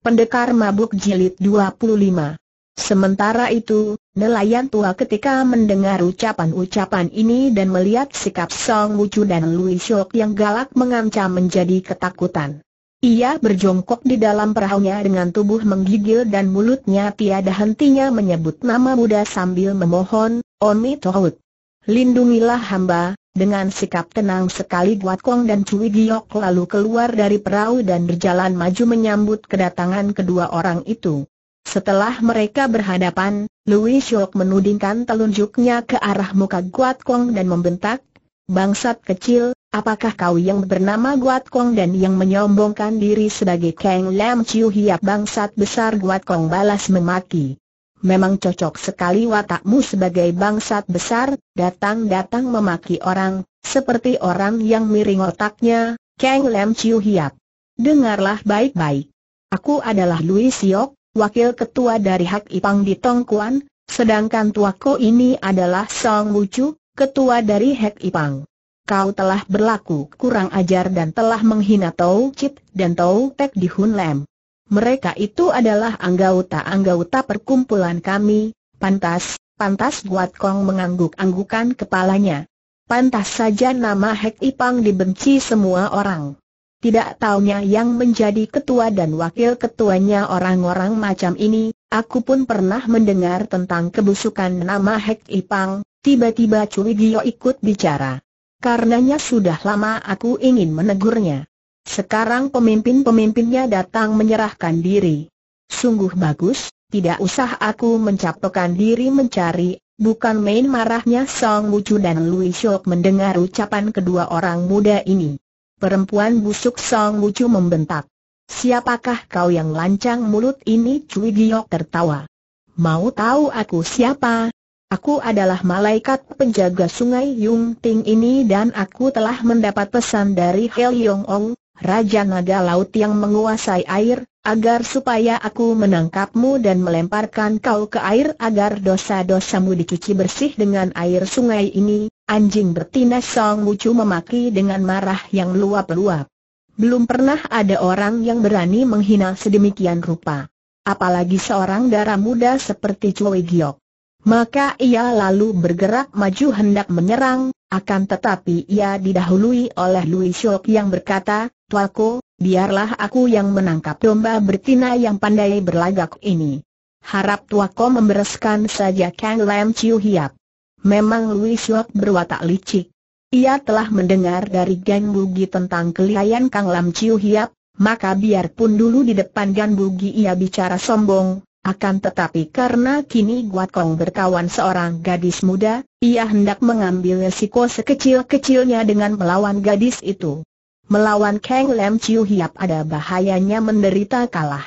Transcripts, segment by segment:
Pendekar Mabuk Jilid 25 Sementara itu, nelayan tua ketika mendengar ucapan-ucapan ini dan melihat sikap Song Wucu dan Lui Shok yang galak mengancam menjadi ketakutan. Ia berjongkok di dalam perahunya dengan tubuh menggigil dan mulutnya tiada hentinya menyebut nama Buddha sambil memohon, Omi Tohut. Lindungilah hamba, dengan sikap tenang sekali Guat Kong dan Cui Giok lalu keluar dari perahu dan berjalan maju menyambut kedatangan kedua orang itu. Setelah mereka berhadapan, Louis Shok menudingkan telunjuknya ke arah muka Guat Kong dan membentak, Bangsat kecil, apakah kau yang bernama Guat Kong dan yang menyombongkan diri sebagai Kang Lam Chiu Hiap Bangsat besar Guat Kong balas memaki. Memang cocok sekali watakmu sebagai bangsat besar, datang-datang memaki orang, seperti orang yang miring otaknya, Kang Lam Chiu Hiap. Dengarlah baik-baik. Aku adalah Louis Siok, wakil ketua dari Hak Ipang di Tongkuan, sedangkan tuaku ini adalah Song Wuchu, ketua dari Hak Ipang. Kau telah berlaku kurang ajar dan telah menghina Tau Chit dan Tau Tek di Hun Lam. Mereka itu adalah anggota-anggota perkumpulan kami, pantas, pantas Guat Kong mengangguk-anggukan kepalanya. Pantas saja nama Hek Ipang dibenci semua orang. Tidak taunya yang menjadi ketua dan wakil ketuanya orang-orang macam ini, aku pun pernah mendengar tentang kebusukan nama Hek Ipang, tiba-tiba Cui Gio ikut bicara. Karenanya sudah lama aku ingin menegurnya. Sekarang pemimpin-pemimpinnya datang menyerahkan diri. Sungguh bagus, tidak usah aku mencapokkan diri mencari, bukan main marahnya Song Wucu dan Lui Shok mendengar ucapan kedua orang muda ini. Perempuan busuk Song Wucu membentak. Siapakah kau yang lancang mulut ini? Cui Giok tertawa. Mau tahu aku siapa? Aku adalah malaikat penjaga sungai Yung Ting ini dan aku telah mendapat pesan dari Hel Yong Ong, Raja Naga Laut yang menguasai air, agar supaya aku menangkapmu dan melemparkan kau ke air agar dosa-dosamu dicuci bersih dengan air sungai ini, anjing bertina Song Wucu memaki dengan marah yang luap-luap. Belum pernah ada orang yang berani menghina sedemikian rupa. Apalagi seorang darah muda seperti Chui Giok. Maka ia lalu bergerak maju hendak menyerang, akan tetapi ia didahului oleh Louis Shok yang berkata, Tuaku, biarlah aku yang menangkap domba bertina yang pandai berlagak ini. Harap tuaku membereskan saja Kang Lam Chiu Hiap. Memang Louis Yok berwatak licik. Ia telah mendengar dari Gan Bugi tentang kelihayan Kang Lam Chiu Hiap, maka biarpun dulu di depan Gan Bugi ia bicara sombong, akan tetapi karena kini Guat Kong berkawan seorang gadis muda, ia hendak mengambil resiko sekecil-kecilnya dengan melawan gadis itu. Melawan Kang Lam Chiu Hiap ada bahayanya menderita kalah.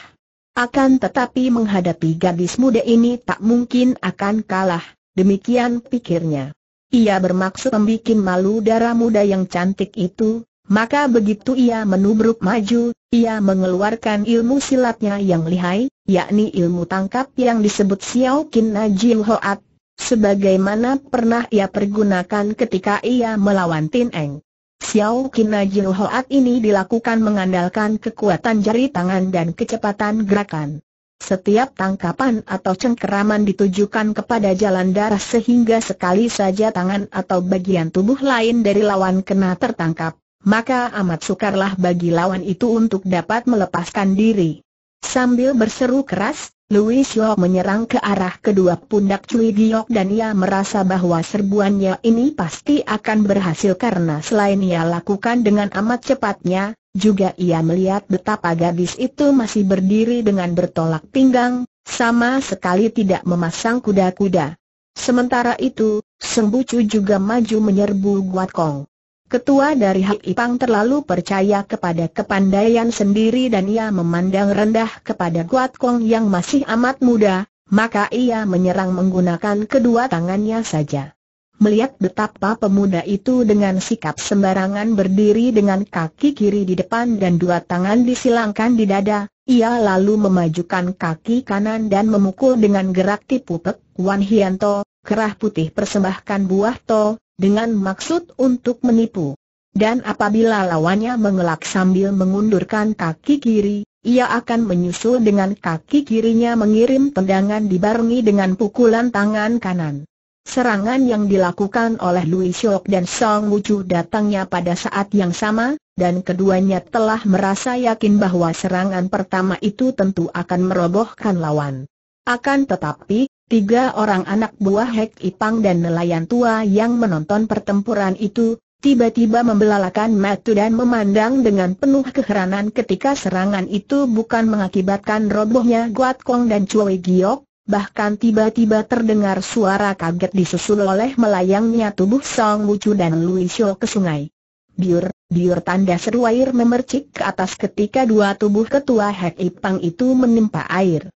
Akan tetapi menghadapi gadis muda ini tak mungkin akan kalah, demikian pikirnya. Ia bermaksud membuat malu darah muda yang cantik itu, maka begitu ia menubruk maju, ia mengeluarkan ilmu silatnya yang lihai, yakni ilmu tangkap yang disebut Xiao Qin Najil Hoat, sebagaimana pernah ia pergunakan ketika ia melawan Tin Eng. Xiao Kinajil Hoat ini dilakukan mengandalkan kekuatan jari tangan dan kecepatan gerakan. Setiap tangkapan atau cengkeraman ditujukan kepada jalan darah sehingga sekali saja tangan atau bagian tubuh lain dari lawan kena tertangkap, maka amat sukarlah bagi lawan itu untuk dapat melepaskan diri. Sambil berseru keras, Louis Yeo menyerang ke arah kedua pundak Cui Giok dan ia merasa bahwa serbuannya ini pasti akan berhasil karena selain ia lakukan dengan amat cepatnya, juga ia melihat betapa gadis itu masih berdiri dengan bertolak pinggang, sama sekali tidak memasang kuda-kuda. Sementara itu, Sembucu juga maju menyerbu Guat Kong. Ketua dari Hak Ipang terlalu percaya kepada kepandaian sendiri dan ia memandang rendah kepada Guat Kong yang masih amat muda, maka ia menyerang menggunakan kedua tangannya saja. Melihat betapa pemuda itu dengan sikap sembarangan berdiri dengan kaki kiri di depan dan dua tangan disilangkan di dada, ia lalu memajukan kaki kanan dan memukul dengan gerak tipu pek Wan Hianto, kerah putih persembahkan buah to, dengan maksud untuk menipu. Dan apabila lawannya mengelak sambil mengundurkan kaki kiri, ia akan menyusul dengan kaki kirinya mengirim tendangan dibarengi dengan pukulan tangan kanan. Serangan yang dilakukan oleh Louis Shok dan Song Wuju datangnya pada saat yang sama, dan keduanya telah merasa yakin bahwa serangan pertama itu tentu akan merobohkan lawan. Akan tetapi, Tiga orang anak buah Hek Ipang dan nelayan tua yang menonton pertempuran itu, tiba-tiba membelalakan mata dan memandang dengan penuh keheranan ketika serangan itu bukan mengakibatkan robohnya Guat Kong dan Cui Giok, bahkan tiba-tiba terdengar suara kaget disusul oleh melayangnya tubuh Song Wucu dan Lui Xiu ke sungai. Biur, biur tanda seru air memercik ke atas ketika dua tubuh ketua Hek Ipang itu menimpa air.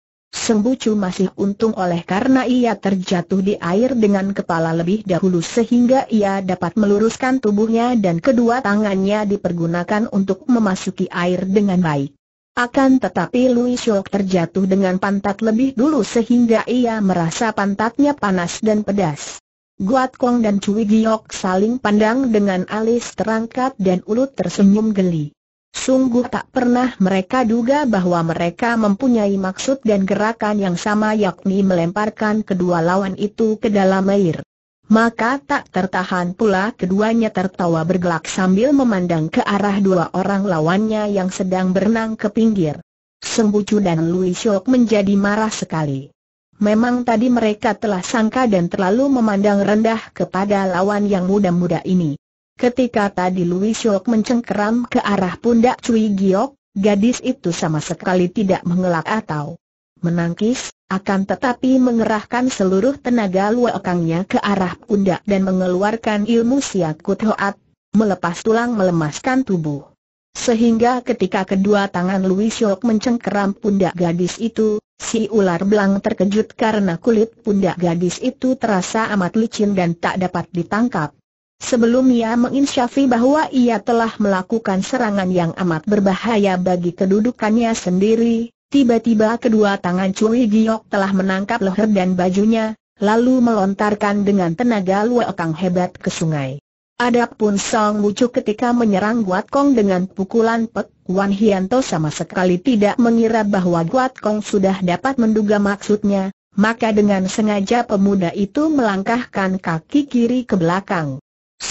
Sembucu masih untung oleh karena ia terjatuh di air dengan kepala lebih dahulu sehingga ia dapat meluruskan tubuhnya dan kedua tangannya dipergunakan untuk memasuki air dengan baik. Akan tetapi Louis terjatuh dengan pantat lebih dulu sehingga ia merasa pantatnya panas dan pedas. Guat Kong dan Cui Giok saling pandang dengan alis terangkat dan ulut tersenyum geli. Sungguh tak pernah mereka duga bahwa mereka mempunyai maksud dan gerakan yang sama yakni melemparkan kedua lawan itu ke dalam air. Maka tak tertahan pula keduanya tertawa bergelak sambil memandang ke arah dua orang lawannya yang sedang berenang ke pinggir. Sembucu dan Lui Shok menjadi marah sekali. Memang tadi mereka telah sangka dan terlalu memandang rendah kepada lawan yang muda-muda ini. Ketika tadi Louis mencengkeram ke arah pundak Cui Giok, gadis itu sama sekali tidak mengelak atau menangkis, akan tetapi mengerahkan seluruh tenaga luakangnya ke arah pundak dan mengeluarkan ilmu siakut hoat, melepas tulang melemaskan tubuh. Sehingga ketika kedua tangan Louis mencengkeram pundak gadis itu, si ular belang terkejut karena kulit pundak gadis itu terasa amat licin dan tak dapat ditangkap. Sebelum ia menginsyafi bahwa ia telah melakukan serangan yang amat berbahaya bagi kedudukannya sendiri, tiba-tiba kedua tangan Cui Giok telah menangkap leher dan bajunya, lalu melontarkan dengan tenaga kang hebat ke sungai. Adapun Song Wucu ketika menyerang Guat Kong dengan pukulan Pek Wan Hianto sama sekali tidak mengira bahwa Guat Kong sudah dapat menduga maksudnya, maka dengan sengaja pemuda itu melangkahkan kaki kiri ke belakang.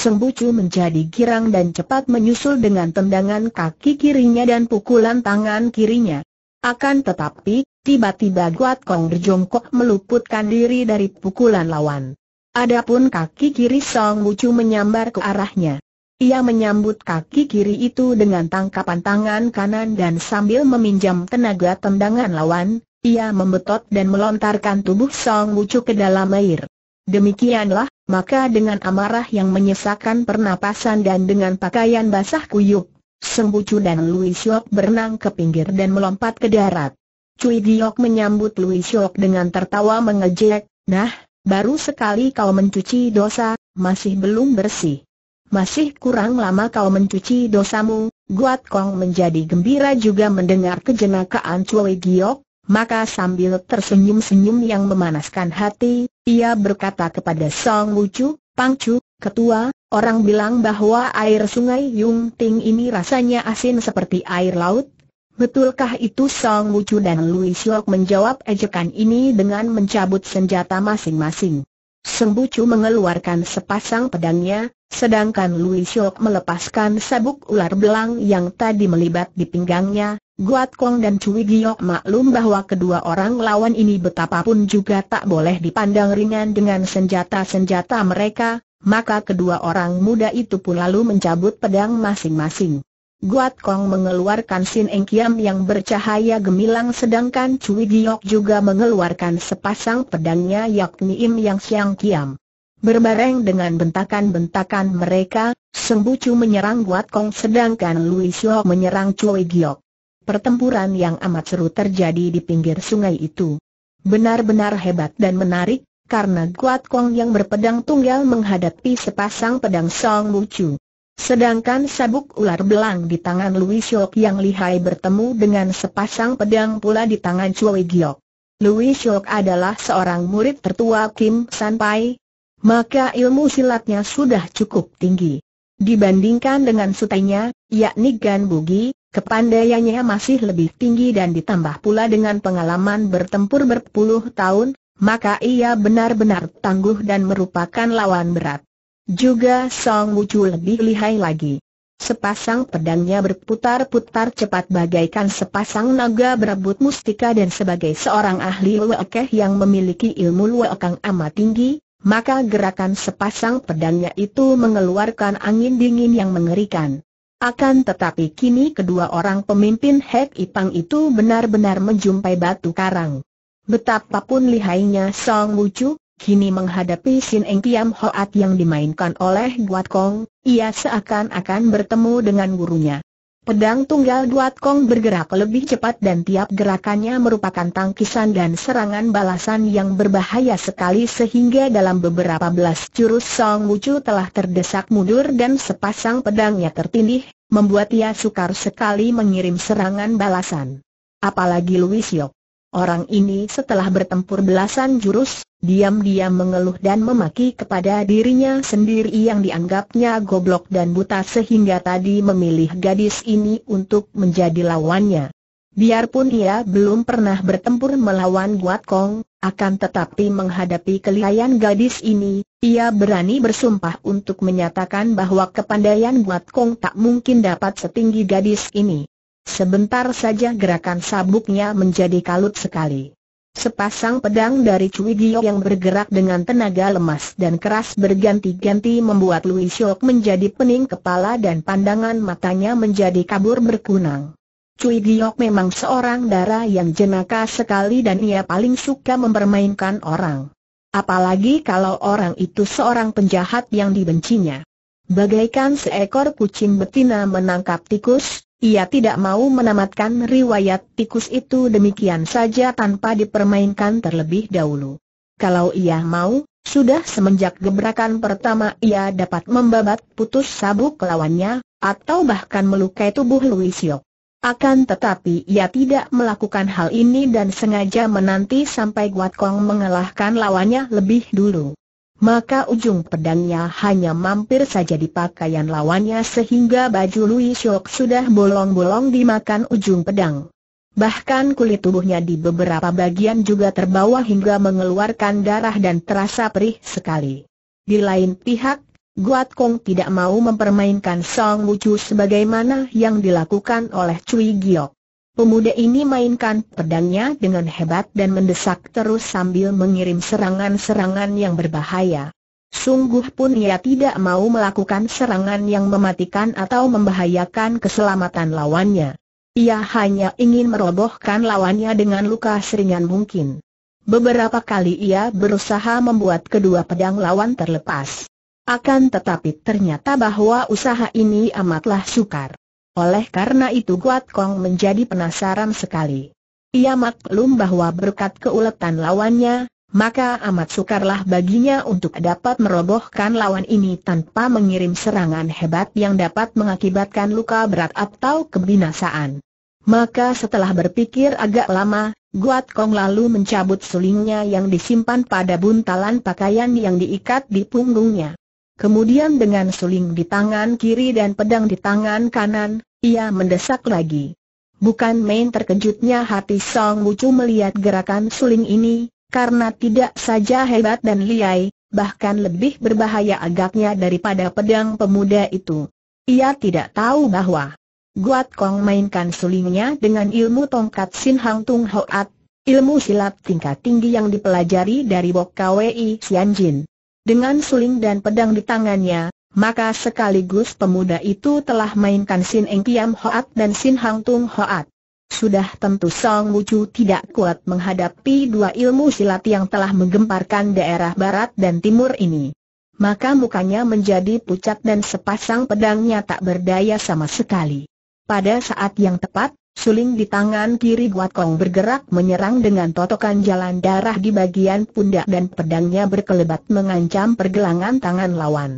Sembucu menjadi girang dan cepat menyusul dengan tendangan kaki kirinya dan pukulan tangan kirinya. Akan tetapi, tiba-tiba Guat Kong berjongkok meluputkan diri dari pukulan lawan. Adapun kaki kiri Song Bucu menyambar ke arahnya. Ia menyambut kaki kiri itu dengan tangkapan tangan kanan dan sambil meminjam tenaga tendangan lawan, ia membetot dan melontarkan tubuh Song Bucu ke dalam air. Demikianlah, maka dengan amarah yang menyesakan pernapasan dan dengan pakaian basah kuyuk, Sembucu dan Louis Yok berenang ke pinggir dan melompat ke darat. Cui Giok menyambut Louis Yok dengan tertawa mengejek, Nah, baru sekali kau mencuci dosa, masih belum bersih. Masih kurang lama kau mencuci dosamu, Guat Kong menjadi gembira juga mendengar kejenakaan Cui Giok, maka sambil tersenyum-senyum yang memanaskan hati, ia berkata kepada Song Wucu, Chu, ketua, orang bilang bahwa air sungai Yung Ting ini rasanya asin seperti air laut. Betulkah itu Song Wucu dan Louis Yok menjawab ejekan ini dengan mencabut senjata masing-masing? Sembucu mengeluarkan sepasang pedangnya, sedangkan Lui Siok melepaskan sabuk ular belang yang tadi melibat di pinggangnya. Guat Kong dan Cui Giok maklum bahwa kedua orang lawan ini betapapun juga tak boleh dipandang ringan dengan senjata-senjata mereka, maka kedua orang muda itu pun lalu mencabut pedang masing-masing. Guat Kong mengeluarkan Sin Eng Kiam yang bercahaya gemilang sedangkan Cui Giok juga mengeluarkan sepasang pedangnya yakni Im Yang Siang Kiam. Berbareng dengan bentakan-bentakan mereka, Seng Bucu menyerang Guat Kong sedangkan Lui Xiao menyerang Cui Giok. Pertempuran yang amat seru terjadi di pinggir sungai itu. Benar-benar hebat dan menarik, karena Guat Kong yang berpedang tunggal menghadapi sepasang pedang Song Bucu. Sedangkan sabuk ular belang di tangan Louis Shok yang lihai bertemu dengan sepasang pedang pula di tangan Chui Giok. Louis Shok adalah seorang murid tertua Kim San Pai, maka ilmu silatnya sudah cukup tinggi. Dibandingkan dengan sutainya, yakni Gan Bugi, kepandaiannya masih lebih tinggi dan ditambah pula dengan pengalaman bertempur berpuluh tahun, maka ia benar-benar tangguh dan merupakan lawan berat. Juga Song Wucu lebih lihai lagi. Sepasang pedangnya berputar-putar cepat bagaikan sepasang naga berebut mustika dan sebagai seorang ahli Wekeh yang memiliki ilmu Wekang amat tinggi, maka gerakan sepasang pedangnya itu mengeluarkan angin dingin yang mengerikan. Akan tetapi kini kedua orang pemimpin Hek Ipang itu benar-benar menjumpai batu karang. Betapapun lihainya Song Wucu, Kini menghadapi Sin Eng Kiam Hoat yang dimainkan oleh Guat Kong, ia seakan-akan bertemu dengan gurunya. Pedang tunggal Duat Kong bergerak lebih cepat dan tiap gerakannya merupakan tangkisan dan serangan balasan yang berbahaya sekali sehingga dalam beberapa belas jurus Song Wucu telah terdesak mundur dan sepasang pedangnya tertindih, membuat ia sukar sekali mengirim serangan balasan. Apalagi Louis Yok. Orang ini setelah bertempur belasan jurus, diam-diam mengeluh dan memaki kepada dirinya sendiri yang dianggapnya goblok dan buta sehingga tadi memilih gadis ini untuk menjadi lawannya. Biarpun ia belum pernah bertempur melawan Guat Kong, akan tetapi menghadapi kelihayan gadis ini, ia berani bersumpah untuk menyatakan bahwa kepandaian Guat Kong tak mungkin dapat setinggi gadis ini. Sebentar saja gerakan sabuknya menjadi kalut sekali. Sepasang pedang dari Cui Gio yang bergerak dengan tenaga lemas dan keras berganti-ganti membuat Louis Shok menjadi pening kepala dan pandangan matanya menjadi kabur berkunang. Cui Gio memang seorang dara yang jenaka sekali dan ia paling suka mempermainkan orang. Apalagi kalau orang itu seorang penjahat yang dibencinya. Bagaikan seekor kucing betina menangkap tikus, ia tidak mau menamatkan riwayat tikus itu demikian saja tanpa dipermainkan terlebih dahulu. Kalau ia mau, sudah semenjak gebrakan pertama ia dapat membabat putus sabuk lawannya, atau bahkan melukai tubuh Luisio. Akan tetapi ia tidak melakukan hal ini dan sengaja menanti sampai Guat Kong mengalahkan lawannya lebih dulu maka ujung pedangnya hanya mampir saja di pakaian lawannya sehingga baju Lui Shok sudah bolong-bolong dimakan ujung pedang. Bahkan kulit tubuhnya di beberapa bagian juga terbawa hingga mengeluarkan darah dan terasa perih sekali. Di lain pihak, Guat Kong tidak mau mempermainkan Song Wucu sebagaimana yang dilakukan oleh Cui Giok. Pemuda ini mainkan pedangnya dengan hebat dan mendesak terus sambil mengirim serangan-serangan yang berbahaya. Sungguh pun ia tidak mau melakukan serangan yang mematikan atau membahayakan keselamatan lawannya. Ia hanya ingin merobohkan lawannya dengan luka seringan mungkin. Beberapa kali ia berusaha membuat kedua pedang lawan terlepas. Akan tetapi ternyata bahwa usaha ini amatlah sukar. Oleh karena itu Guat Kong menjadi penasaran sekali. Ia maklum bahwa berkat keuletan lawannya, maka amat sukarlah baginya untuk dapat merobohkan lawan ini tanpa mengirim serangan hebat yang dapat mengakibatkan luka berat atau kebinasaan. Maka setelah berpikir agak lama, Guat Kong lalu mencabut sulingnya yang disimpan pada buntalan pakaian yang diikat di punggungnya. Kemudian dengan suling di tangan kiri dan pedang di tangan kanan, ia mendesak lagi. Bukan main terkejutnya hati Song Wucu melihat gerakan suling ini, karena tidak saja hebat dan liai, bahkan lebih berbahaya agaknya daripada pedang pemuda itu. Ia tidak tahu bahwa Guat Kong mainkan sulingnya dengan ilmu tongkat Sin Hang Tung Hoat, ilmu silat tingkat tinggi yang dipelajari dari Bok Kwei Jin. Dengan suling dan pedang di tangannya, maka sekaligus pemuda itu telah mainkan Sin Eng Kiam Hoat dan Sin Hang Tung Hoat. Sudah tentu Song Wucu tidak kuat menghadapi dua ilmu silat yang telah menggemparkan daerah barat dan timur ini. Maka mukanya menjadi pucat dan sepasang pedangnya tak berdaya sama sekali. Pada saat yang tepat, Suling di tangan kiri Guat Kong bergerak menyerang dengan totokan jalan darah di bagian pundak dan pedangnya berkelebat mengancam pergelangan tangan lawan.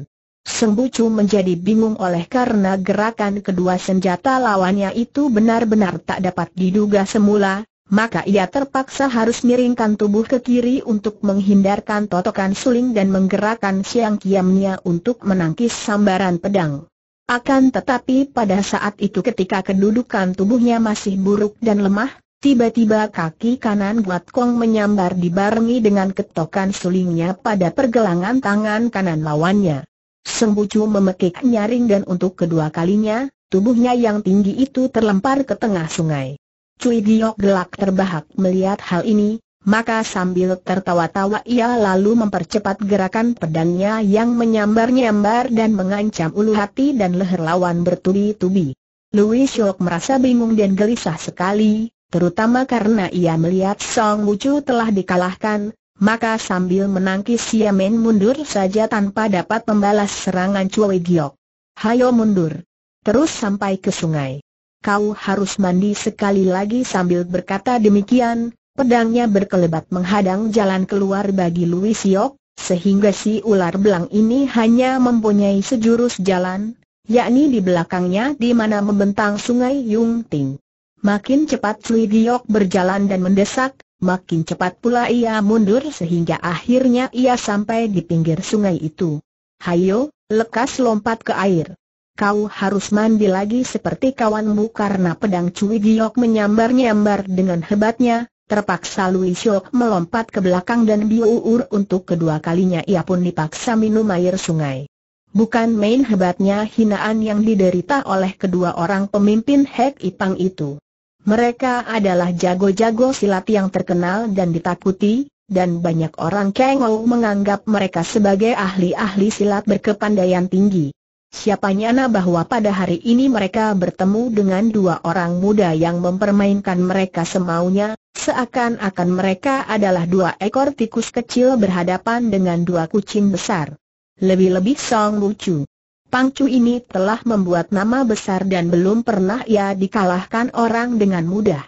Sembucu menjadi bingung oleh karena gerakan kedua senjata lawannya itu benar-benar tak dapat diduga semula, maka ia terpaksa harus miringkan tubuh ke kiri untuk menghindarkan totokan suling dan menggerakkan siang kiamnya untuk menangkis sambaran pedang. Akan tetapi pada saat itu ketika kedudukan tubuhnya masih buruk dan lemah, tiba-tiba kaki kanan Guat Kong menyambar dibarengi dengan ketokan sulingnya pada pergelangan tangan kanan lawannya. Sembucu memekik nyaring dan untuk kedua kalinya, tubuhnya yang tinggi itu terlempar ke tengah sungai. Cui Giok gelak terbahak melihat hal ini, maka sambil tertawa-tawa ia lalu mempercepat gerakan pedangnya yang menyambar-nyambar dan mengancam ulu hati dan leher lawan bertubi-tubi. Louis Shok merasa bingung dan gelisah sekali, terutama karena ia melihat Song Wucu telah dikalahkan, maka sambil menangkis Siamen mundur saja tanpa dapat membalas serangan Chui Giok. Hayo mundur. Terus sampai ke sungai. Kau harus mandi sekali lagi sambil berkata demikian, Pedangnya berkelebat menghadang jalan keluar bagi Louis Yok, sehingga si ular belang ini hanya mempunyai sejurus jalan, yakni di belakangnya di mana membentang sungai Yungting. Makin cepat Sui Giok berjalan dan mendesak, makin cepat pula ia mundur sehingga akhirnya ia sampai di pinggir sungai itu. Hayo, lekas lompat ke air. Kau harus mandi lagi seperti kawanmu karena pedang Cui Giok menyambar-nyambar dengan hebatnya, Terpaksa Luisio melompat ke belakang dan biuur untuk kedua kalinya ia pun dipaksa minum air sungai. Bukan main hebatnya hinaan yang diderita oleh kedua orang pemimpin Hek Ipang itu. Mereka adalah jago-jago silat yang terkenal dan ditakuti, dan banyak orang Kengou menganggap mereka sebagai ahli-ahli silat berkepandaian tinggi. Siapa nyana bahwa pada hari ini mereka bertemu dengan dua orang muda yang mempermainkan mereka semaunya, Seakan-akan mereka adalah dua ekor tikus kecil berhadapan dengan dua kucing besar. Lebih-lebih Song Lucu. Pangcu ini telah membuat nama besar dan belum pernah ia dikalahkan orang dengan mudah.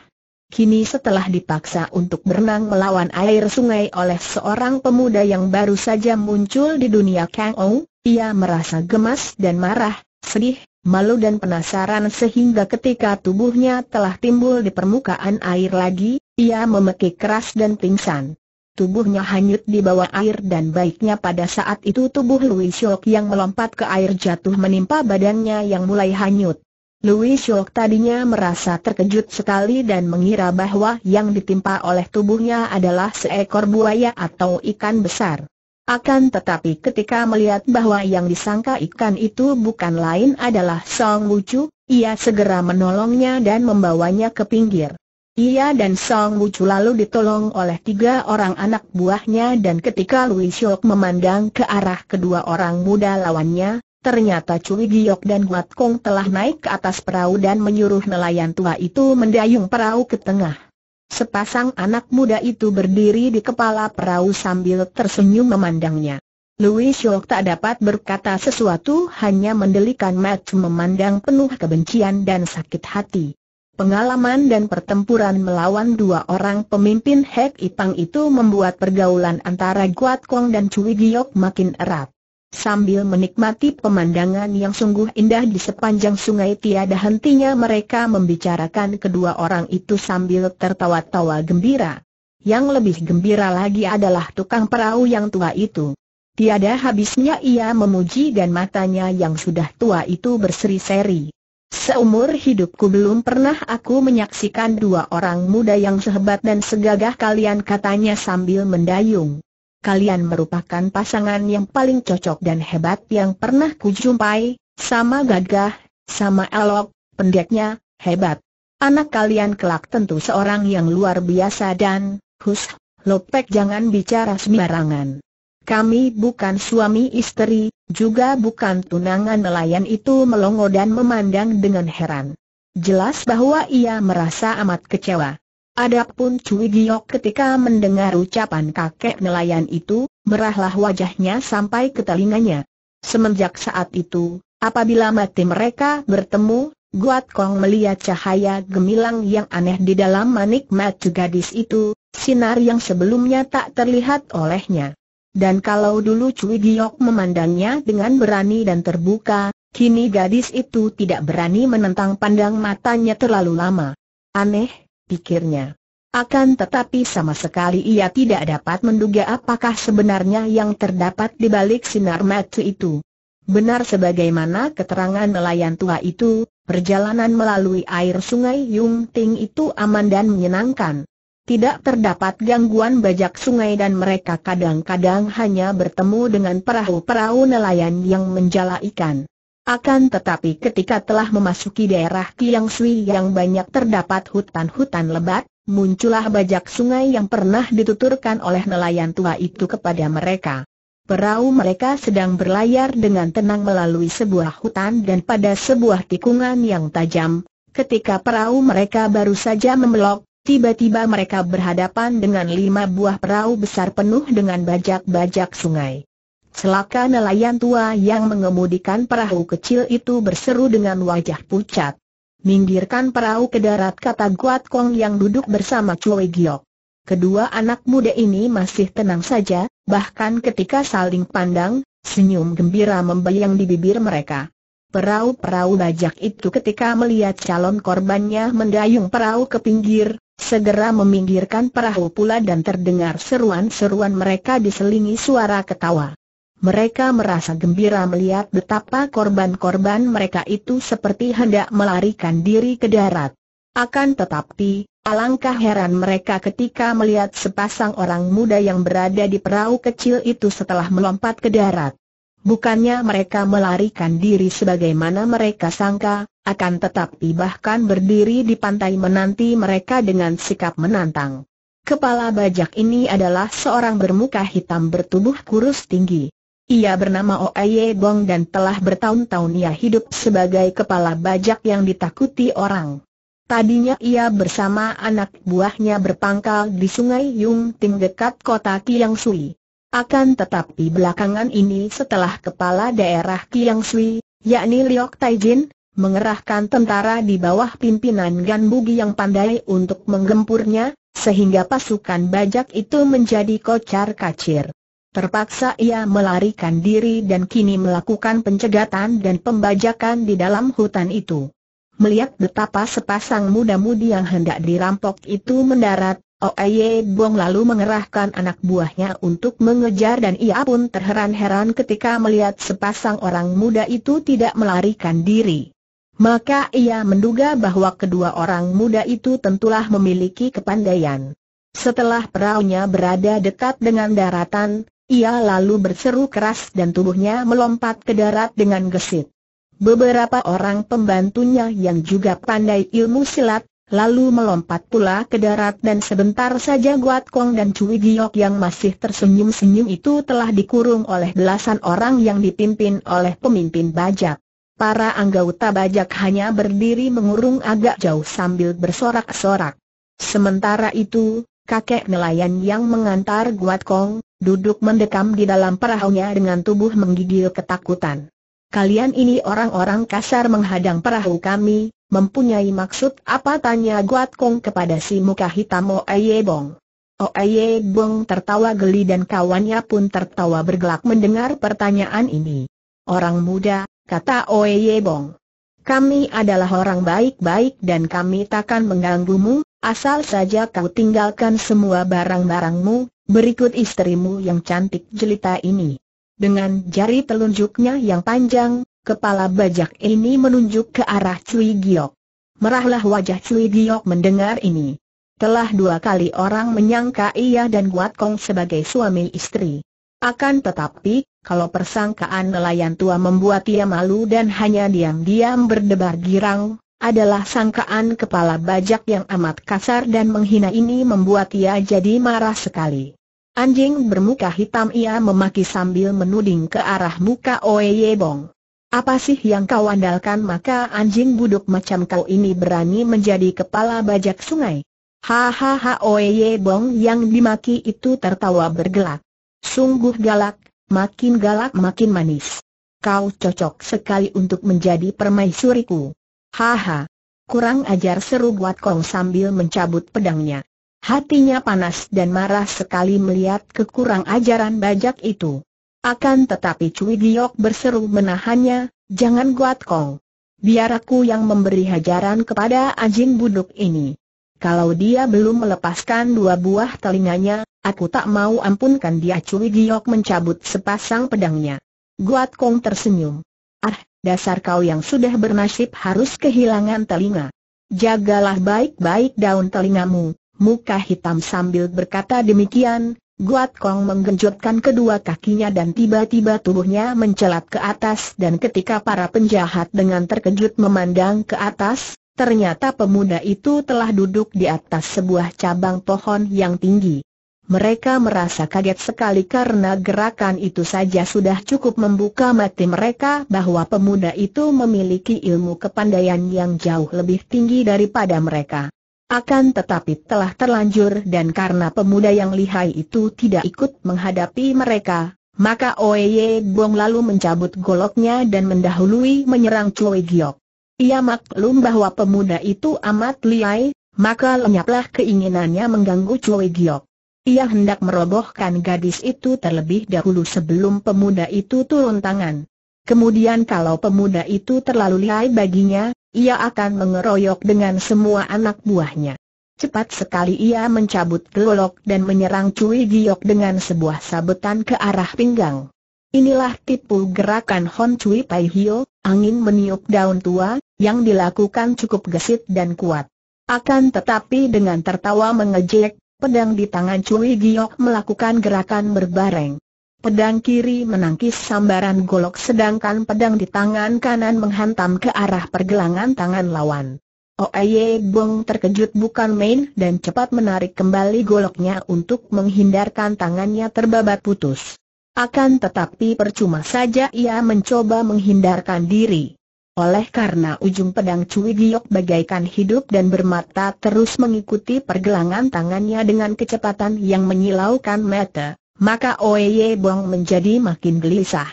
Kini setelah dipaksa untuk berenang melawan air sungai oleh seorang pemuda yang baru saja muncul di dunia Kang Ou, ia merasa gemas dan marah, sedih, malu dan penasaran sehingga ketika tubuhnya telah timbul di permukaan air lagi, ia memekik keras dan pingsan. Tubuhnya hanyut di bawah air dan baiknya pada saat itu tubuh Louis Shock yang melompat ke air jatuh menimpa badannya yang mulai hanyut. Louis Shock tadinya merasa terkejut sekali dan mengira bahwa yang ditimpa oleh tubuhnya adalah seekor buaya atau ikan besar. Akan tetapi ketika melihat bahwa yang disangka ikan itu bukan lain adalah Song Wucu, ia segera menolongnya dan membawanya ke pinggir. Ia dan Song Wuchu lalu ditolong oleh tiga orang anak buahnya dan ketika Louis Syok memandang ke arah kedua orang muda lawannya, ternyata Cui Giok dan Huat Kong telah naik ke atas perahu dan menyuruh nelayan tua itu mendayung perahu ke tengah. Sepasang anak muda itu berdiri di kepala perahu sambil tersenyum memandangnya. Louis Shock tak dapat berkata sesuatu hanya mendelikan mata memandang penuh kebencian dan sakit hati. Pengalaman dan pertempuran melawan dua orang pemimpin Hek Ipang itu membuat pergaulan antara Guat Kong dan Cui Giok makin erat. Sambil menikmati pemandangan yang sungguh indah di sepanjang sungai tiada hentinya mereka membicarakan kedua orang itu sambil tertawa-tawa gembira. Yang lebih gembira lagi adalah tukang perahu yang tua itu. Tiada habisnya ia memuji dan matanya yang sudah tua itu berseri-seri. Seumur hidupku belum pernah aku menyaksikan dua orang muda yang sehebat dan segagah kalian katanya sambil mendayung. Kalian merupakan pasangan yang paling cocok dan hebat yang pernah kujumpai, sama gagah, sama elok, pendeknya, hebat. Anak kalian kelak tentu seorang yang luar biasa dan, hus, Lopek jangan bicara sembarangan. Kami bukan suami istri, juga bukan tunangan nelayan itu melongo dan memandang dengan heran. Jelas bahwa ia merasa amat kecewa. Adapun Cui Giok ketika mendengar ucapan kakek nelayan itu, merahlah wajahnya sampai ke telinganya. Semenjak saat itu, apabila mati mereka bertemu, Guat Kong melihat cahaya gemilang yang aneh di dalam manik mata gadis itu, sinar yang sebelumnya tak terlihat olehnya. Dan kalau dulu Cui Giok memandangnya dengan berani dan terbuka, kini gadis itu tidak berani menentang pandang matanya terlalu lama. Aneh, pikirnya. Akan tetapi sama sekali ia tidak dapat menduga apakah sebenarnya yang terdapat di balik sinar mata itu. Benar sebagaimana keterangan nelayan tua itu, perjalanan melalui air sungai Yung Ting itu aman dan menyenangkan. Tidak terdapat gangguan bajak sungai dan mereka kadang-kadang hanya bertemu dengan perahu-perahu nelayan yang menjala ikan. Akan tetapi ketika telah memasuki daerah Kiang Sui yang banyak terdapat hutan-hutan lebat, muncullah bajak sungai yang pernah dituturkan oleh nelayan tua itu kepada mereka. Perahu mereka sedang berlayar dengan tenang melalui sebuah hutan dan pada sebuah tikungan yang tajam. Ketika perahu mereka baru saja membelok, Tiba-tiba mereka berhadapan dengan lima buah perahu besar penuh dengan bajak-bajak sungai. Celaka nelayan tua yang mengemudikan perahu kecil itu berseru dengan wajah pucat. Minggirkan perahu ke darat kata Guat Kong yang duduk bersama Chui Giok. Kedua anak muda ini masih tenang saja, bahkan ketika saling pandang, senyum gembira membayang di bibir mereka. Perahu-perahu bajak itu ketika melihat calon korbannya mendayung perahu ke pinggir, segera meminggirkan perahu pula dan terdengar seruan-seruan mereka diselingi suara ketawa. Mereka merasa gembira melihat betapa korban-korban mereka itu seperti hendak melarikan diri ke darat. Akan tetapi, alangkah heran mereka ketika melihat sepasang orang muda yang berada di perahu kecil itu setelah melompat ke darat. Bukannya mereka melarikan diri sebagaimana mereka sangka, akan tetapi bahkan berdiri di pantai menanti mereka dengan sikap menantang. Kepala bajak ini adalah seorang bermuka hitam bertubuh kurus tinggi. Ia bernama Oye Bong dan telah bertahun-tahun ia hidup sebagai kepala bajak yang ditakuti orang. Tadinya ia bersama anak buahnya berpangkal di sungai Yung Ting dekat kota Kiang Sui. Akan tetapi belakangan ini setelah kepala daerah Kiang Sui, yakni Liok Taijin, mengerahkan tentara di bawah pimpinan Ganbugi yang pandai untuk menggempurnya, sehingga pasukan bajak itu menjadi kocar kacir. Terpaksa ia melarikan diri dan kini melakukan pencegatan dan pembajakan di dalam hutan itu. Melihat betapa sepasang muda-mudi yang hendak dirampok itu mendarat, Oeye Bong lalu mengerahkan anak buahnya untuk mengejar dan ia pun terheran-heran ketika melihat sepasang orang muda itu tidak melarikan diri. Maka ia menduga bahwa kedua orang muda itu tentulah memiliki kepandaian. Setelah peraunya berada dekat dengan daratan, ia lalu berseru keras dan tubuhnya melompat ke darat dengan gesit. Beberapa orang pembantunya yang juga pandai ilmu silat, lalu melompat pula ke darat dan sebentar saja Guat Kong dan Cui Giok yang masih tersenyum-senyum itu telah dikurung oleh belasan orang yang dipimpin oleh pemimpin bajak. Para anggota bajak hanya berdiri mengurung agak jauh sambil bersorak-sorak. Sementara itu, kakek nelayan yang mengantar Guat Kong, duduk mendekam di dalam perahunya dengan tubuh menggigil ketakutan. Kalian ini orang-orang kasar menghadang perahu kami, mempunyai maksud apa tanya Guat Kong kepada si muka hitam Oeye Bong. Oeye Bong tertawa geli dan kawannya pun tertawa bergelak mendengar pertanyaan ini. Orang muda, kata Oe Bong, Kami adalah orang baik-baik dan kami takkan mengganggumu, asal saja kau tinggalkan semua barang-barangmu, berikut istrimu yang cantik jelita ini. Dengan jari telunjuknya yang panjang, kepala bajak ini menunjuk ke arah Cui Giok. Merahlah wajah Cui Giok mendengar ini. Telah dua kali orang menyangka ia dan Guat Kong sebagai suami istri. Akan tetapi, kalau persangkaan nelayan tua membuat ia malu dan hanya diam-diam berdebar girang, adalah sangkaan kepala bajak yang amat kasar dan menghina ini membuat ia jadi marah sekali. Anjing bermuka hitam ia memaki sambil menuding ke arah muka Oye Bong. Apa sih yang kau andalkan maka anjing buduk macam kau ini berani menjadi kepala bajak sungai? Hahaha Oye Bong yang dimaki itu tertawa bergelak. Sungguh galak, makin galak makin manis. Kau cocok sekali untuk menjadi permaisuriku. Haha. Kurang ajar seru buat Kong sambil mencabut pedangnya. Hatinya panas dan marah sekali melihat kekurang ajaran bajak itu. Akan tetapi Cui Giok berseru menahannya, jangan buat Kong. Biar aku yang memberi hajaran kepada anjing buduk ini. Kalau dia belum melepaskan dua buah telinganya, aku tak mau ampunkan dia Cui Giok mencabut sepasang pedangnya. Guat Kong tersenyum. Ah, dasar kau yang sudah bernasib harus kehilangan telinga. Jagalah baik-baik daun telingamu, muka hitam sambil berkata demikian, Guat Kong menggenjotkan kedua kakinya dan tiba-tiba tubuhnya mencelat ke atas dan ketika para penjahat dengan terkejut memandang ke atas, Ternyata pemuda itu telah duduk di atas sebuah cabang pohon yang tinggi. Mereka merasa kaget sekali karena gerakan itu saja sudah cukup membuka mati mereka bahwa pemuda itu memiliki ilmu kepandaian yang jauh lebih tinggi daripada mereka. Akan tetapi telah terlanjur dan karena pemuda yang lihai itu tidak ikut menghadapi mereka, maka Oeye Bong lalu mencabut goloknya dan mendahului menyerang Chloe Giok. Ia maklum bahwa pemuda itu amat liai, maka lenyaplah keinginannya mengganggu Cui Giok. Ia hendak merobohkan gadis itu terlebih dahulu sebelum pemuda itu turun tangan. Kemudian kalau pemuda itu terlalu liai baginya, ia akan mengeroyok dengan semua anak buahnya. Cepat sekali ia mencabut gelolok dan menyerang Cui Giok dengan sebuah sabetan ke arah pinggang. Inilah tipu gerakan Hon Cui Pai Hio, angin meniup daun tua, yang dilakukan cukup gesit dan kuat. Akan tetapi dengan tertawa mengejek, pedang di tangan Cui Giok melakukan gerakan berbareng. Pedang kiri menangkis sambaran golok sedangkan pedang di tangan kanan menghantam ke arah pergelangan tangan lawan. Oeye Bong terkejut bukan main dan cepat menarik kembali goloknya untuk menghindarkan tangannya terbabat putus. Akan tetapi percuma saja ia mencoba menghindarkan diri. Oleh karena ujung pedang Cui Giok bagaikan hidup dan bermata terus mengikuti pergelangan tangannya dengan kecepatan yang menyilaukan mata, maka Oeye Bong menjadi makin gelisah.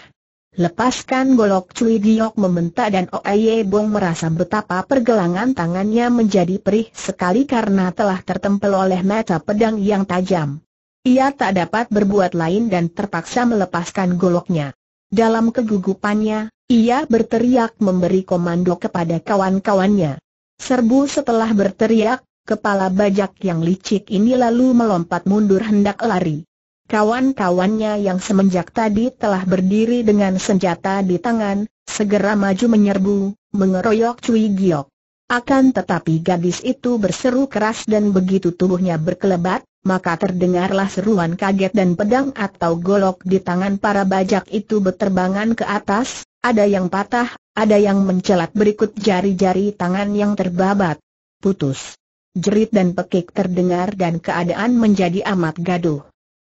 Lepaskan golok Cui Giok meminta dan Oeye Bong merasa betapa pergelangan tangannya menjadi perih sekali karena telah tertempel oleh mata pedang yang tajam. Ia tak dapat berbuat lain dan terpaksa melepaskan goloknya. Dalam kegugupannya, ia berteriak memberi komando kepada kawan-kawannya. Serbu setelah berteriak, kepala bajak yang licik ini lalu melompat mundur hendak lari. Kawan-kawannya yang semenjak tadi telah berdiri dengan senjata di tangan, segera maju menyerbu, mengeroyok Cui Giok. Akan tetapi gadis itu berseru keras dan begitu tubuhnya berkelebat, maka terdengarlah seruan kaget dan pedang atau golok di tangan para bajak itu berterbangan ke atas, ada yang patah, ada yang mencelat berikut jari-jari tangan yang terbabat. Putus. Jerit dan pekik terdengar dan keadaan menjadi amat gaduh.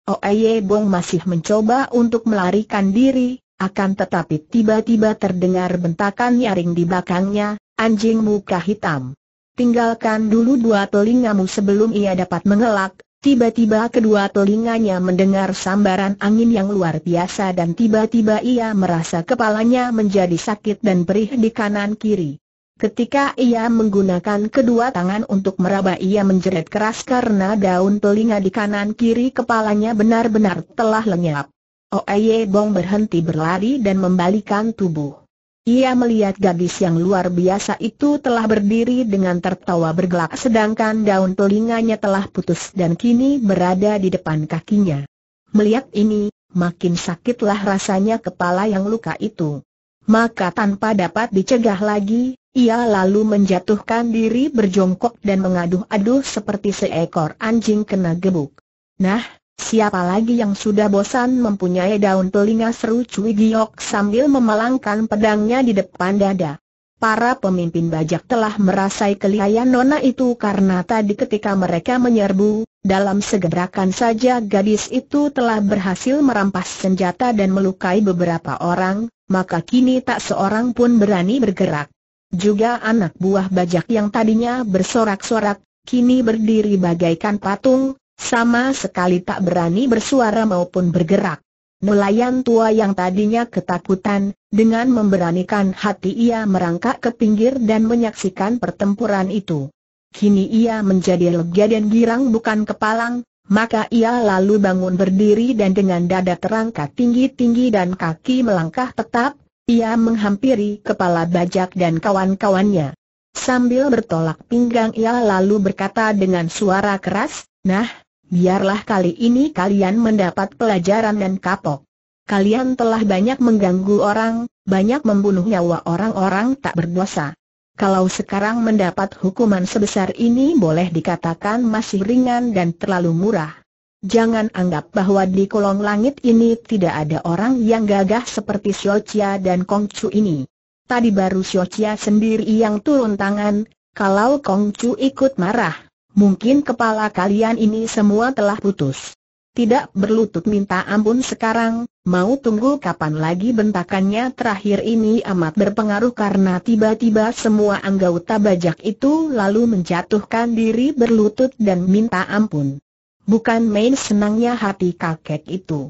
Oeye Bong masih mencoba untuk melarikan diri, akan tetapi tiba-tiba terdengar bentakan nyaring di belakangnya, anjing muka hitam. Tinggalkan dulu dua telingamu sebelum ia dapat mengelak, Tiba-tiba kedua telinganya mendengar sambaran angin yang luar biasa dan tiba-tiba ia merasa kepalanya menjadi sakit dan perih di kanan kiri. Ketika ia menggunakan kedua tangan untuk meraba ia menjerit keras karena daun telinga di kanan kiri kepalanya benar-benar telah lenyap. Oeye Bong berhenti berlari dan membalikan tubuh. Ia melihat gadis yang luar biasa itu telah berdiri dengan tertawa bergelak sedangkan daun telinganya telah putus dan kini berada di depan kakinya. Melihat ini, makin sakitlah rasanya kepala yang luka itu. Maka tanpa dapat dicegah lagi, ia lalu menjatuhkan diri berjongkok dan mengaduh-aduh seperti seekor anjing kena gebuk. Nah, Siapa lagi yang sudah bosan mempunyai daun telinga seru Cui Giok sambil memelangkan pedangnya di depan dada. Para pemimpin bajak telah merasai kelihayan nona itu karena tadi ketika mereka menyerbu, dalam segerakan saja gadis itu telah berhasil merampas senjata dan melukai beberapa orang, maka kini tak seorang pun berani bergerak. Juga anak buah bajak yang tadinya bersorak-sorak, kini berdiri bagaikan patung, sama sekali tak berani bersuara maupun bergerak. Nelayan tua yang tadinya ketakutan, dengan memberanikan hati ia merangkak ke pinggir dan menyaksikan pertempuran itu. Kini ia menjadi lega dan girang bukan kepalang, maka ia lalu bangun berdiri dan dengan dada terangkat tinggi-tinggi dan kaki melangkah tetap, ia menghampiri kepala bajak dan kawan-kawannya. Sambil bertolak pinggang ia lalu berkata dengan suara keras, Nah, biarlah kali ini kalian mendapat pelajaran dan kapok. Kalian telah banyak mengganggu orang, banyak membunuh nyawa orang-orang tak berdosa. Kalau sekarang mendapat hukuman sebesar ini boleh dikatakan masih ringan dan terlalu murah. Jangan anggap bahwa di kolong langit ini tidak ada orang yang gagah seperti Xiochia dan Kongcu ini. Tadi baru Xiochia sendiri yang turun tangan, kalau Kongcu ikut marah, Mungkin kepala kalian ini semua telah putus. Tidak berlutut minta ampun sekarang, mau tunggu kapan lagi bentakannya terakhir ini amat berpengaruh karena tiba-tiba semua anggota bajak itu lalu menjatuhkan diri berlutut dan minta ampun. Bukan main senangnya hati kakek itu.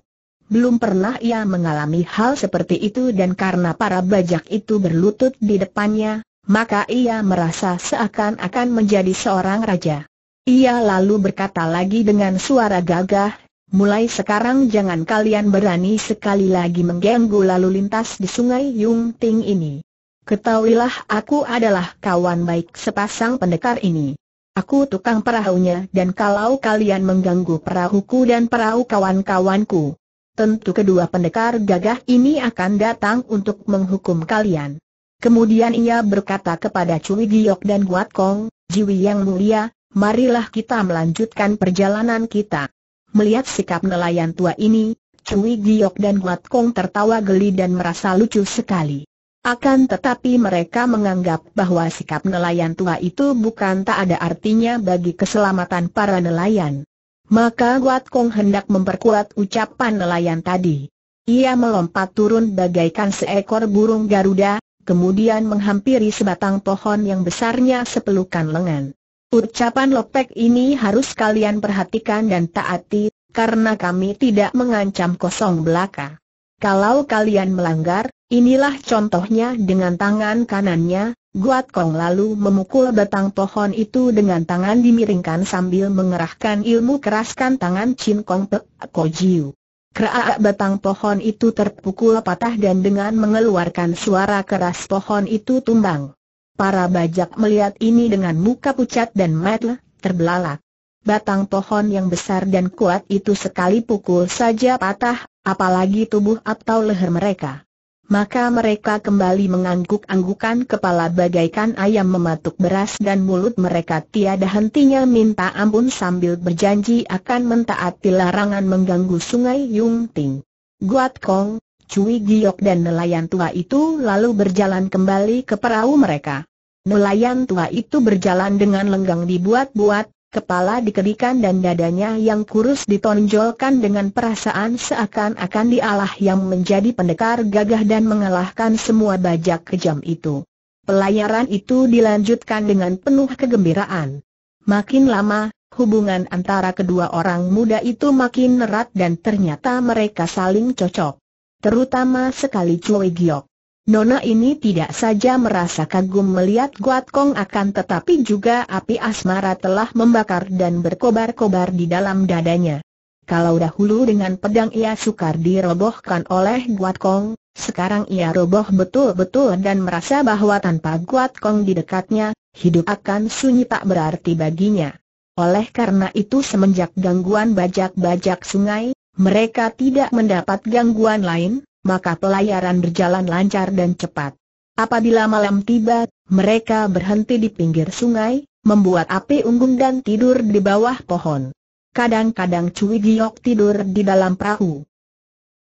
Belum pernah ia mengalami hal seperti itu dan karena para bajak itu berlutut di depannya, maka ia merasa seakan-akan menjadi seorang raja. Ia lalu berkata lagi dengan suara gagah, mulai sekarang jangan kalian berani sekali lagi mengganggu lalu lintas di sungai Yung Ting ini. Ketahuilah aku adalah kawan baik sepasang pendekar ini. Aku tukang perahunya dan kalau kalian mengganggu perahuku dan perahu kawan-kawanku, tentu kedua pendekar gagah ini akan datang untuk menghukum kalian. Kemudian ia berkata kepada Cui Giok dan Guat Kong, Jiwi yang mulia, marilah kita melanjutkan perjalanan kita. Melihat sikap nelayan tua ini, Cui Giok dan Huat Kong tertawa geli dan merasa lucu sekali. Akan tetapi mereka menganggap bahwa sikap nelayan tua itu bukan tak ada artinya bagi keselamatan para nelayan. Maka Guat Kong hendak memperkuat ucapan nelayan tadi. Ia melompat turun bagaikan seekor burung Garuda, kemudian menghampiri sebatang pohon yang besarnya sepelukan lengan. Ucapan Lopek ini harus kalian perhatikan dan taati, karena kami tidak mengancam kosong belaka. Kalau kalian melanggar, inilah contohnya dengan tangan kanannya, Guat Kong lalu memukul batang pohon itu dengan tangan dimiringkan sambil mengerahkan ilmu keraskan tangan Chin Kong Pek Ko Jiu. Keraak batang pohon itu terpukul patah dan dengan mengeluarkan suara keras pohon itu tumbang. Para bajak melihat ini dengan muka pucat dan mata terbelalak. Batang pohon yang besar dan kuat itu sekali pukul saja patah, apalagi tubuh atau leher mereka. Maka mereka kembali mengangguk-anggukan kepala bagaikan ayam mematuk beras dan mulut mereka tiada hentinya minta ampun sambil berjanji akan mentaati larangan mengganggu sungai Yungting. Guat Kong, Cui Giok dan nelayan tua itu lalu berjalan kembali ke perahu mereka. Nelayan tua itu berjalan dengan lenggang dibuat-buat, kepala dikedikan dan dadanya yang kurus ditonjolkan dengan perasaan seakan-akan dialah yang menjadi pendekar gagah dan mengalahkan semua bajak kejam itu. Pelayaran itu dilanjutkan dengan penuh kegembiraan. Makin lama, hubungan antara kedua orang muda itu makin erat dan ternyata mereka saling cocok. Terutama sekali Cui Giok. Nona ini tidak saja merasa kagum melihat Guat Kong akan tetapi juga api asmara telah membakar dan berkobar-kobar di dalam dadanya. Kalau dahulu dengan pedang ia sukar dirobohkan oleh Guat Kong, sekarang ia roboh betul-betul dan merasa bahwa tanpa Guat Kong di dekatnya, hidup akan sunyi tak berarti baginya. Oleh karena itu semenjak gangguan bajak-bajak sungai, mereka tidak mendapat gangguan lain, maka pelayaran berjalan lancar dan cepat. Apabila malam tiba, mereka berhenti di pinggir sungai, membuat api unggun dan tidur di bawah pohon. Kadang-kadang Cui Giok tidur di dalam perahu.